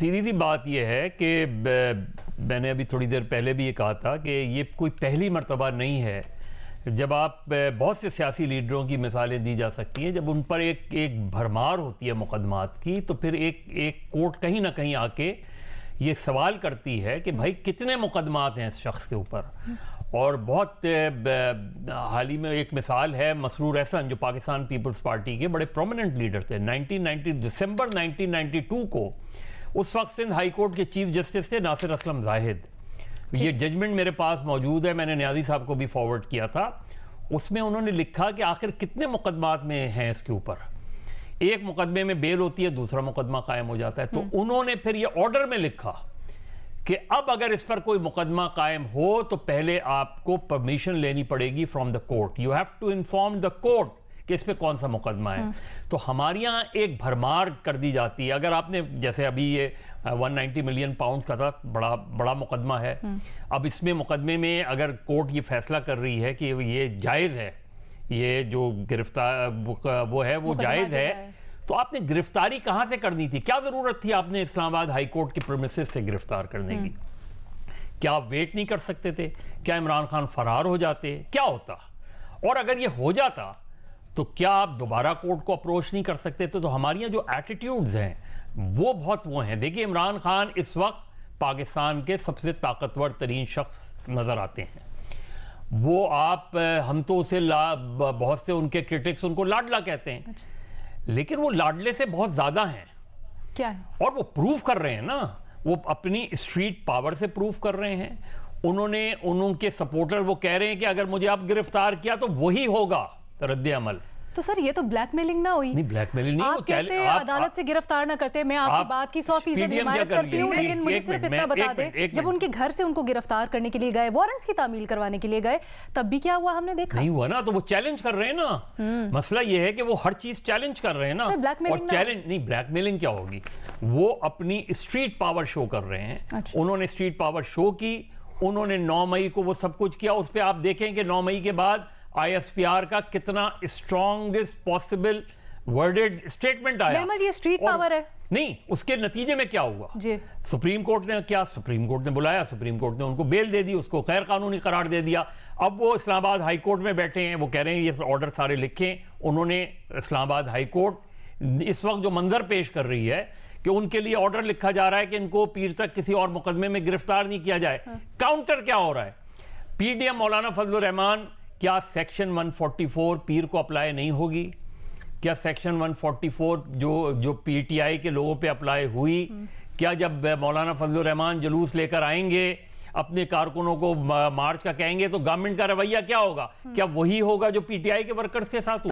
सीधी सी बात यह है कि मैंने अभी थोड़ी देर पहले भी ये कहा था कि ये कोई पहली मरतबा नहीं है जब आप बहुत से सियासी लीडरों की मिसालें दी जा सकती हैं जब उन पर एक एक भरमार होती है मुकदमात की तो फिर एक एक कोर्ट कहीं ना कहीं आके ये सवाल करती है कि भाई कितने मुकदमात हैं इस शख्स के ऊपर और बहुत हाल ही में एक मिसाल है मसरूर एहसन जो पाकिस्तान पीपल्स पार्टी के बड़े प्रोमिनेंट लीडर थे 1990 दिसंबर 1992 को उस वक्त सिंध हाईकोर्ट के चीफ जस्टिस थे नासिर असलम जाहिद ये जजमेंट मेरे पास मौजूद है मैंने न्याजी साहब को भी फॉरवर्ड किया था उसमें उन्होंने लिखा कि आखिर कितने मुकदमात में हैं इसके ऊपर एक मुकदमे में बेल होती है दूसरा मुकदमा कायम हो जाता है तो हम्म। उन्होंने फिर ये ऑर्डर में लिखा कि अब अगर इस पर कोई मुकदमा कायम हो तो पहले आपको परमिशन लेनी पड़ेगी from the court you have to inform the court किस पे कौन सा मुकदमा है तो हमारे यहाँ एक भरमार कर दी जाती है अगर आपने जैसे अभी ये 190 मिलियन पाउंड्स का था बड़ा बड़ा मुकदमा है अब इसमें मुकदमे में अगर कोर्ट ये फैसला कर रही है कि ये जायज़ है ये जो गिरफ्तार वो है वो जायज़ है तो आपने गिरफ्तारी कहाँ से करनी थी क्या ज़रूरत थी आपने इस्लामाबाद हाई कोर्ट के प्रोमिस से गिरफ्तार करने की क्या आप वेट नहीं कर सकते थे क्या इमरान खान फरार हो जाते क्या होता और अगर ये हो जाता तो क्या आप दोबारा कोर्ट को अप्रोच नहीं कर सकते तो, तो हमारे यहाँ जो एटीट्यूड्स हैं वो बहुत वो हैं देखिए इमरान खान इस वक्त पाकिस्तान के सबसे ताकतवर तरीन शख्स नज़र आते हैं वो आप हम तो उसे ला बहुत से उनके क्रिटिक्स उनको लाडला कहते हैं अच्छा। लेकिन वो लाडले से बहुत ज़्यादा हैं क्या है? और वो प्रूव कर रहे हैं ना वो अपनी स्ट्रीट पावर से प्रूफ कर रहे हैं उन्होंने उनके सपोर्टर वो कह रहे हैं कि अगर मुझे आप गिरफ्तार किया तो वही होगा तो रद्द अमल तो सर ये तो ब्लैकमेलिंग ना हुई नहीं ब्लैकमेलिंग नहीं आप कहते हैं अदालत से गिरफ्तार ना करते मैं आपकी आप बात की सौ फीसद करती हूँ लेकिन मुझे सिर्फ इतना बता दे जब उनके घर से उनको गिरफ्तार करने के लिए गए वारंट्स की तामील करवाने के लिए गए तब भी क्या हुआ हमने देखा नहीं हुआ ना तो वो चैलेंज कर रहे हैं ना हम्म। मसला ये है कि वो हर चीज चैलेंज कर रहे हैं ना ब्लैक तो चैलेंज नहीं ब्लैकमेलिंग क्या होगी वो अपनी स्ट्रीट पावर शो कर रहे हैं अच्छा। उन्होंने स्ट्रीट पावर शो की उन्होंने नौ मई को वो सब कुछ किया उस पर आप देखें कि नौ मई के बाद आईएसपीआर का कितना स्ट्रॉन्गेस्ट पॉसिबल वर्डेड स्टेटमेंट आया ये स्ट्रीट पावर है नहीं उसके नतीजे में क्या हुआ जी सुप्रीम कोर्ट ने क्या सुप्रीम कोर्ट ने बुलाया सुप्रीम कोर्ट ने उनको बेल दे दी उसको गैर कानूनी करार दे दिया अब वो इस्लामाबाद हाई कोर्ट में बैठे हैं वो कह रहे हैं ये ऑर्डर सारे लिखें उन्होंने इस्लामाबाद हाई कोर्ट इस वक्त जो मंजर पेश कर रही है कि उनके लिए ऑर्डर लिखा जा रहा है कि इनको पीर तक किसी और मुकदमे में गिरफ्तार नहीं किया जाए काउंटर हाँ। क्या हो रहा है पीडीएम मौलाना फजल रहमान क्या सेक्शन 144 पीर को अप्लाई नहीं होगी क्या सेक्शन 144 जो जो पीटीआई के लोगों पे अप्लाई हुई क्या जब मौलाना फजल रहमान जलूस लेकर आएंगे अपने कारकुनों को मार्च का कहेंगे तो गवर्नमेंट का रवैया क्या होगा क्या वही होगा जो पीटीआई के वर्कर्स के साथ